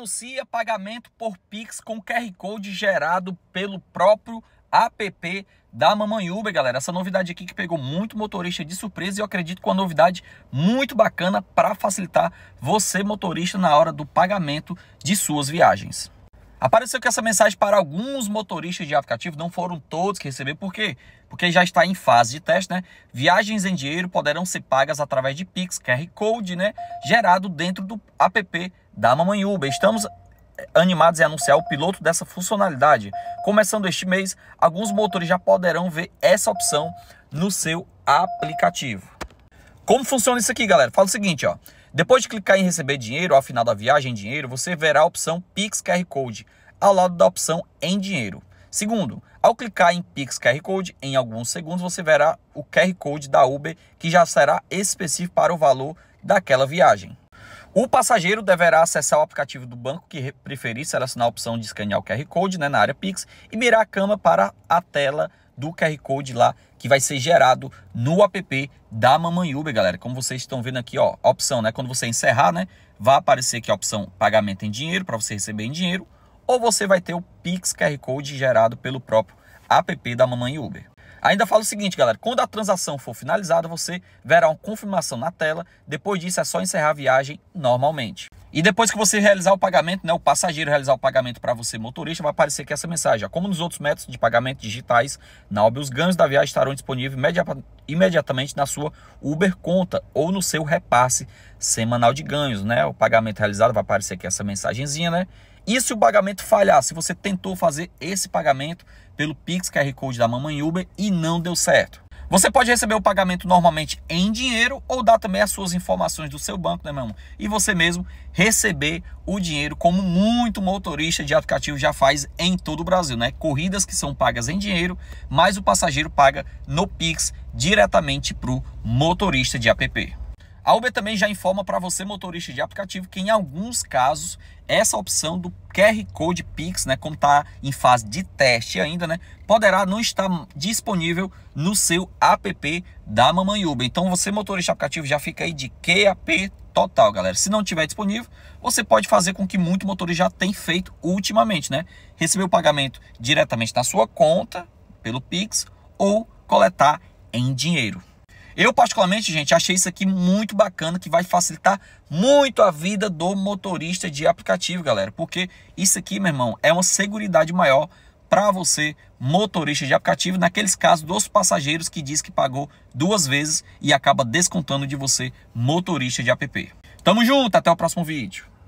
anuncia pagamento por Pix com QR Code gerado pelo próprio app da Mamãe Uber, galera. Essa novidade aqui que pegou muito motorista de surpresa e eu acredito que é uma novidade muito bacana para facilitar você, motorista, na hora do pagamento de suas viagens. Apareceu que essa mensagem para alguns motoristas de aplicativo não foram todos que receberam, por quê? Porque já está em fase de teste, né? Viagens em dinheiro poderão ser pagas através de Pix, QR Code, né? Gerado dentro do app da Mamãe Uber. Estamos eh, animados em anunciar o piloto dessa funcionalidade. Começando este mês, alguns motores já poderão ver essa opção no seu aplicativo. Como funciona isso aqui, galera? Fala o seguinte, ó. Depois de clicar em receber dinheiro, ao final da viagem dinheiro, você verá a opção Pix QR Code ao lado da opção em dinheiro. Segundo, ao clicar em Pix QR Code, em alguns segundos você verá o QR Code da Uber que já será específico para o valor daquela viagem. O passageiro deverá acessar o aplicativo do banco que preferir, selecionar a opção de escanear o QR Code né, na área Pix e mirar a cama para a tela do QR Code lá que vai ser gerado no app da Mamãe Uber, galera. Como vocês estão vendo aqui, ó, a opção, né? Quando você encerrar, né? Vai aparecer aqui a opção pagamento em dinheiro para você receber em dinheiro, ou você vai ter o Pix QR Code gerado pelo próprio app da Mamãe Uber. Ainda falo o seguinte, galera, quando a transação for finalizada, você verá uma confirmação na tela, depois disso é só encerrar a viagem normalmente. E depois que você realizar o pagamento, né, o passageiro realizar o pagamento para você, motorista, vai aparecer aqui essa mensagem. Como nos outros métodos de pagamento digitais, na Uber, os ganhos da viagem estarão disponíveis imediatamente na sua Uber conta ou no seu repasse semanal de ganhos. Né? O pagamento realizado vai aparecer aqui essa mensagenzinha, né? E se o pagamento falhar, se você tentou fazer esse pagamento pelo Pix QR Code da Mamãe Uber e não deu certo? Você pode receber o pagamento normalmente em dinheiro ou dar também as suas informações do seu banco, né, meu irmão? E você mesmo receber o dinheiro, como muito motorista de aplicativo já faz em todo o Brasil, né? Corridas que são pagas em dinheiro, mas o passageiro paga no Pix diretamente para o motorista de app. A Uber também já informa para você, motorista de aplicativo, que em alguns casos essa opção do QR Code Pix, né, como está em fase de teste ainda, né, poderá não estar disponível no seu app da Mamãe Uber. Então você, motorista de aplicativo, já fica aí de QAP total, galera. Se não tiver disponível, você pode fazer com que muito motorista já tem feito ultimamente, né? Receber o pagamento diretamente na sua conta, pelo Pix, ou coletar em dinheiro. Eu, particularmente, gente, achei isso aqui muito bacana, que vai facilitar muito a vida do motorista de aplicativo, galera. Porque isso aqui, meu irmão, é uma segurança maior para você, motorista de aplicativo, naqueles casos dos passageiros que diz que pagou duas vezes e acaba descontando de você, motorista de app. Tamo junto, até o próximo vídeo.